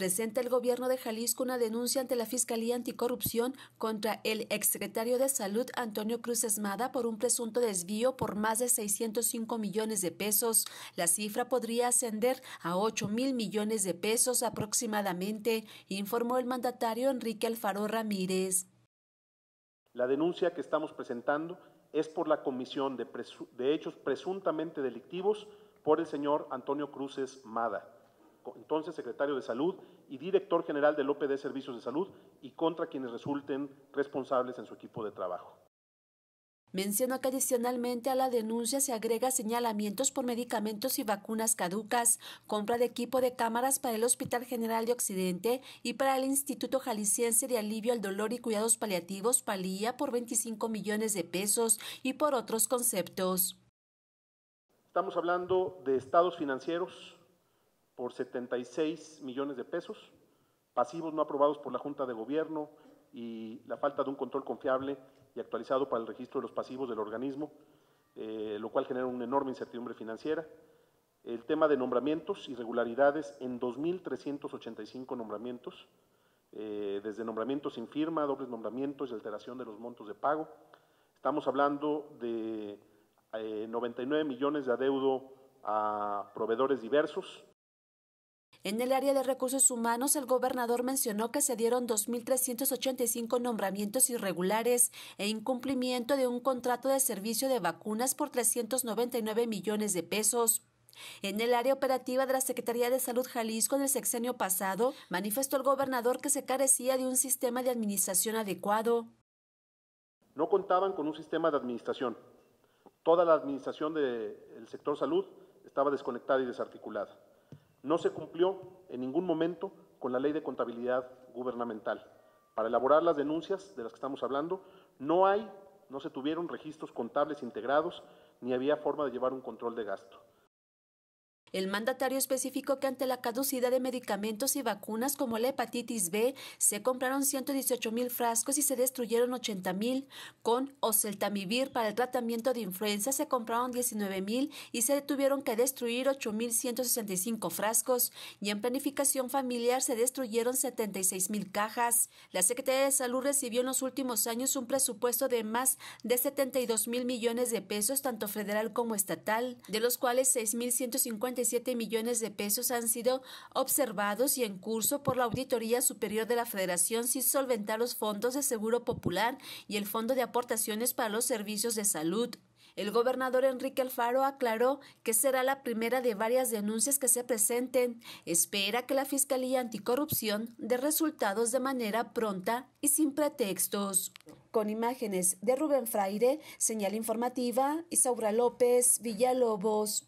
presenta el gobierno de Jalisco una denuncia ante la Fiscalía Anticorrupción contra el exsecretario de Salud Antonio Cruz Mada por un presunto desvío por más de 605 millones de pesos. La cifra podría ascender a 8 mil millones de pesos aproximadamente, informó el mandatario Enrique Alfaro Ramírez. La denuncia que estamos presentando es por la comisión de, de hechos presuntamente delictivos por el señor Antonio Cruces Mada entonces secretario de Salud y director general del OPD Servicios de Salud, y contra quienes resulten responsables en su equipo de trabajo. Mencionó que adicionalmente a la denuncia se agrega señalamientos por medicamentos y vacunas caducas, compra de equipo de cámaras para el Hospital General de Occidente y para el Instituto Jalisciense de Alivio al Dolor y Cuidados Paliativos Palía por 25 millones de pesos y por otros conceptos. Estamos hablando de estados financieros, por 76 millones de pesos, pasivos no aprobados por la Junta de Gobierno y la falta de un control confiable y actualizado para el registro de los pasivos del organismo, eh, lo cual genera una enorme incertidumbre financiera. El tema de nombramientos, y irregularidades en 2.385 nombramientos, eh, desde nombramientos sin firma, dobles nombramientos y alteración de los montos de pago. Estamos hablando de 99 eh, millones de adeudo a proveedores diversos, en el área de recursos humanos, el gobernador mencionó que se dieron 2.385 nombramientos irregulares e incumplimiento de un contrato de servicio de vacunas por 399 millones de pesos. En el área operativa de la Secretaría de Salud Jalisco en el sexenio pasado, manifestó el gobernador que se carecía de un sistema de administración adecuado. No contaban con un sistema de administración. Toda la administración del sector salud estaba desconectada y desarticulada. No se cumplió en ningún momento con la ley de contabilidad gubernamental. Para elaborar las denuncias de las que estamos hablando, no hay, no se tuvieron registros contables integrados, ni había forma de llevar un control de gasto. El mandatario especificó que ante la caducidad de medicamentos y vacunas como la hepatitis B, se compraron 118 mil frascos y se destruyeron 80 mil. Con oseltamivir para el tratamiento de influenza se compraron 19 mil y se tuvieron que destruir 8.165 frascos. Y en planificación familiar se destruyeron 76 mil cajas. La Secretaría de Salud recibió en los últimos años un presupuesto de más de 72 mil millones de pesos, tanto federal como estatal, de los cuales 6.150 millones de pesos han sido observados y en curso por la Auditoría Superior de la Federación sin solventar los fondos de Seguro Popular y el Fondo de Aportaciones para los Servicios de Salud. El gobernador Enrique Alfaro aclaró que será la primera de varias denuncias que se presenten. Espera que la Fiscalía Anticorrupción dé resultados de manera pronta y sin pretextos. Con imágenes de Rubén Fraire, señal informativa, Isaura López, Villalobos.